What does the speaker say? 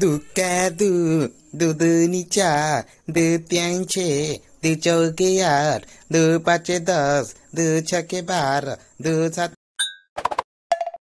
দুকাদু দুদু নিচা দু ত্যাং দু চৌকে আট দু পাঁচে দশ দু ছকে বার দু সাত